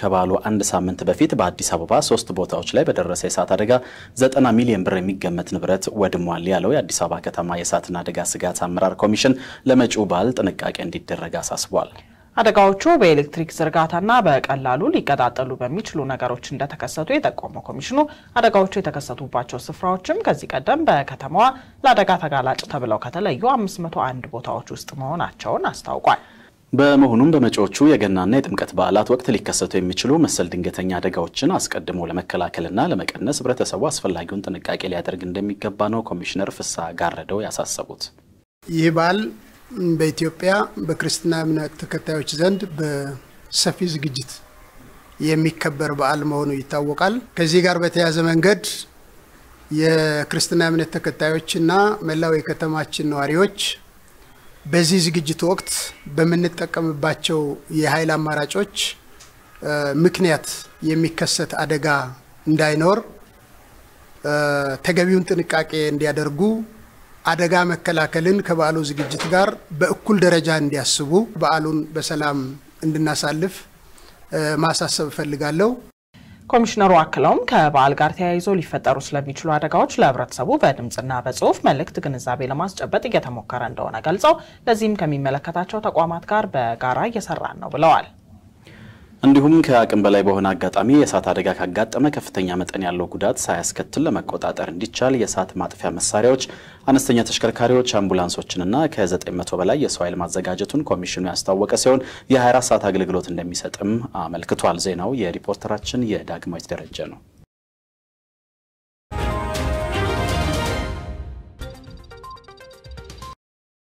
ከባሉ አንድ ሳምንት በፊት በአዲስ አበባ ሶስት ቦታዎች ላይ በደረሰ የእሳት አደጋ ዘጠና ሚሊዮን ብር የሚገመት ንብረት ወድሟል ያለው የአዲስ አበባ ከተማ የእሳትና አደጋ ስጋት አመራር ኮሚሽን ለመጪው በዓል ጥንቃቄ እንዲደረግ አሳስቧል። አደጋዎቹ በኤሌክትሪክ ዝርጋታና በቀላሉ ሊቀጣጠሉ በሚችሉ ነገሮች እንደተከሰቱ የጠቆመው ኮሚሽኑ አደጋዎቹ የተከሰቱባቸው ስፍራዎችም ከዚህ ቀደም በከተማዋ ለአደጋ ተጋላጭ ተብለው ከተለዩ 501 ቦታዎች ውስጥ መሆናቸውን አስታውቋል። በመሆኑም በመጪዎቹ የገናና የጥምቀት በዓላት ወቅት ሊከሰቱ የሚችሉ መሰል ድንገተኛ አደጋዎችን አስቀድሞ ለመከላከልና ለመቀነስ ህብረተሰቡ አስፈላጊውን ጥንቃቄ ሊያደርግ እንደሚገባ ነው ኮሚሽነር ፍሳ ጋረደው ያሳሰቡት። ይህ በዓል በኢትዮጵያ በክርስትና እምነት ተከታዮች ዘንድ በሰፊ ዝግጅት የሚከበር በዓል መሆኑ ይታወቃል። ከዚህ ጋር በተያያዘ መንገድ የክርስትና እምነት ተከታዮችና መላው የከተማችን ነዋሪዎች በዚህ ዝግጅት ወቅት በምንጠቀምባቸው የኃይል አማራጮች ምክንያት የሚከሰት አደጋ እንዳይኖር ተገቢውን ጥንቃቄ እንዲያደርጉ አደጋ መከላከልን ከበዓሉ ዝግጅት ጋር በእኩል ደረጃ እንዲያስቡ በዓሉን በሰላም እንድናሳልፍ ማሳሰብ እፈልጋለሁ። ኮሚሽነሩ አክለውም ከበዓል ጋር ተያይዞ ሊፈጠሩ ስለሚችሉ አደጋዎች ለህብረተሰቡ በድምፅና በጽሁፍ መልእክት ግንዛቤ ለማስጨበጥ እየተሞከረ እንደሆነ ገልጸው ለዚህም ከሚመለከታቸው ተቋማት ጋር በጋራ እየሰራን ነው ብለዋል። እንዲሁም ከአቅም በላይ በሆነ አጋጣሚ የእሳት አደጋ ካጋጠመ ከፍተኛ መጠን ያለው ጉዳት ሳያስከትል ለመቆጣጠር እንዲቻል የእሳት ማጥፊያ መሳሪያዎች፣ አነስተኛ ተሽከርካሪዎች፣ አምቡላንሶችንና ከ900 በላይ የሰው ኃይል ማዘጋጀቱን ኮሚሽኑ ያስታወቀ ሲሆን የ24 ሰዓት አገልግሎት እንደሚሰጥም አመልክቷል። ዜናው የሪፖርተራችን የዳግማዊት ደረጀ ነው።